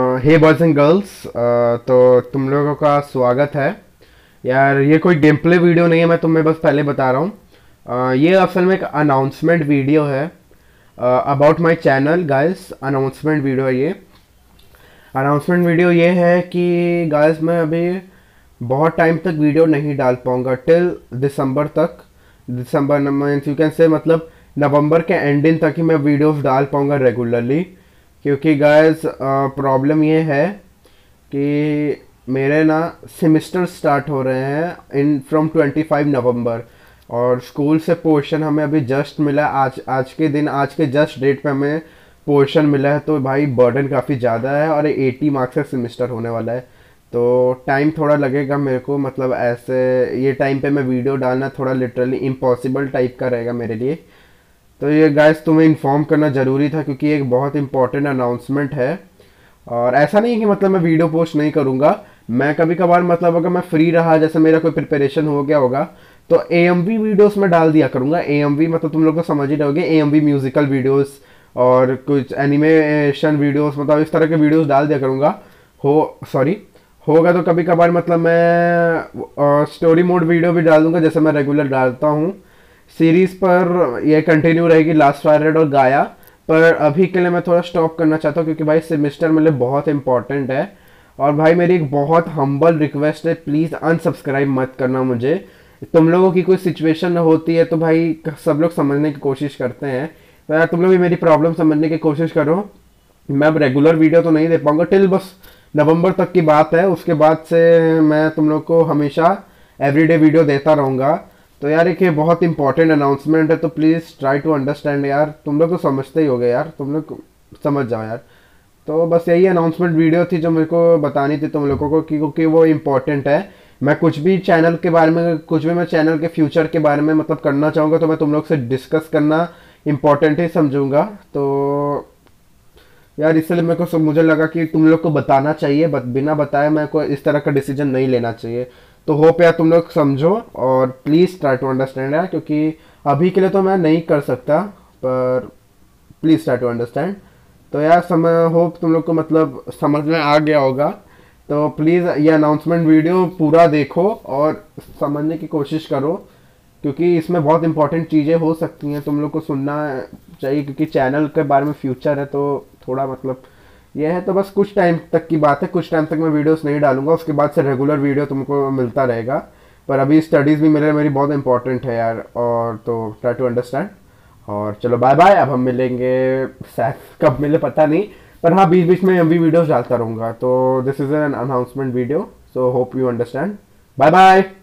hey boys and girls तो तुम लोगों का स्वागत है यार ये कोई गेम प्ले वीडियो नहीं है मैं तुम्हें बस पहले बता रहा हूँ uh, ये असल में एक अनाउंसमेंट वीडियो है about my channel girls announcement video है ये अनाउंसमेंट वीडियो ये है कि गर्ल्स मैं अभी बहुत टाइम तक वीडियो नहीं डाल पाऊँगा टिल दिसंबर तक दिसंबर मीन्स यू कैन से मतलब नवंबर के एंडिंग तक ही मैं वीडियोज़ डाल पाऊँगा रेगुलरली क्योंकि गाइस प्रॉब्लम ये है कि मेरे ना सेमिस्टर स्टार्ट हो रहे हैं इन फ्रॉम 25 नवंबर और स्कूल से पोर्शन हमें अभी जस्ट मिला आज आज के दिन आज के जस्ट डेट पे हमें पोर्शन मिला है तो भाई बर्डन काफ़ी ज़्यादा है और 80 मार्क्स का सेमिस्टर होने वाला है तो टाइम थोड़ा लगेगा मेरे को मतलब ऐसे ये टाइम पे मैं वीडियो डालना थोड़ा लिटरली इम्पॉसिबल टाइप का रहेगा मेरे लिए तो ये गाइस तुम्हें इन्फॉर्म करना ज़रूरी था क्योंकि एक बहुत इंपॉर्टेंट अनाउंसमेंट है और ऐसा नहीं कि मतलब मैं वीडियो पोस्ट नहीं करूँगा मैं कभी कभार मतलब अगर मैं फ्री रहा जैसे मेरा कोई प्रिपरेशन हो गया होगा तो ए एम वी वीडियोज़ में डाल दिया करूँगा ए एम वी मतलब तुम लोग को तो समझ ही रहोगे A M V musical videos और कुछ एनिमेशन वीडियोज़ मतलब इस तरह के वीडियोज़ डाल दिया करूँगा हो सॉरी होगा तो कभी कभार मतलब मैं स्टोरी मोड वीडियो भी डाल दूँगा जैसे मैं रेगुलर डालता हूँ सीरीज़ पर यह कंटिन्यू रहेगी लास्ट रेड और गाया पर अभी के लिए मैं थोड़ा स्टॉप करना चाहता हूँ क्योंकि भाई सेमिस्टर मेरे लिए बहुत इंपॉर्टेंट है और भाई मेरी एक बहुत हम्बल रिक्वेस्ट है प्लीज़ अनसब्सक्राइब मत करना मुझे तुम लोगों की कोई सिचुएशन होती है तो भाई सब लोग समझने की कोशिश करते हैं तो यार तुम लोग भी मेरी प्रॉब्लम समझने की कोशिश करो मैं अब रेगुलर वीडियो तो नहीं दे पाऊँगा टिल बस नवंबर तक की बात है उसके बाद से मैं तुम लोग को हमेशा एवरीडे वीडियो देता रहूँगा तो यार एक ये बहुत इंपॉर्टेंट अनाउंसमेंट है तो प्लीज़ ट्राई टू अंडरस्टैंड यार तुम लोग तो समझते ही हो गए यार तुम लोग समझ जाओ यार तो बस यही अनाउंसमेंट वीडियो थी जो मेरे को बतानी थी तुम लोगों को क्योंकि वो इम्पोर्टेंट है मैं कुछ भी चैनल के बारे में कुछ भी मैं चैनल के फ्यूचर के बारे में मतलब करना चाहूँगा तो मैं तुम लोग से डिस्कस करना इम्पोर्टेंट ही समझूंगा तो यार इसलिए मेरे को मुझे लगा कि तुम लोग को बताना चाहिए बट बिना बताए मैं को इस तरह का डिसीजन नहीं लेना चाहिए तो होप यार तुम लोग समझो और प्लीज़ ट्राई टू अंडरस्टैंड यार क्योंकि अभी के लिए तो मैं नहीं कर सकता पर प्लीज़ ट्राई टू अंडरस्टैंड तो यार समय होप तुम लोग को मतलब समझ में आ गया होगा तो प्लीज़ ये अनाउंसमेंट वीडियो पूरा देखो और समझने की कोशिश करो क्योंकि इसमें बहुत इंपॉर्टेंट चीज़ें हो सकती हैं तुम लोग को सुनना चाहिए क्योंकि चैनल के बारे में फ्यूचर है तो थोड़ा मतलब यह है तो बस कुछ टाइम तक की बात है कुछ टाइम तक मैं वीडियोस नहीं डालूंगा उसके बाद से रेगुलर वीडियो तुमको मिलता रहेगा पर अभी स्टडीज़ भी मेरे मेरी बहुत इंपॉर्टेंट है यार और तो ट्राई टू अंडरस्टैंड और चलो बाय बाय अब हम मिलेंगे सैफ कब मिले पता नहीं पर हाँ बीच बीच में हम वीडियोज़ डालता रहूँगा तो this is an announcement video so hope you understand bye bye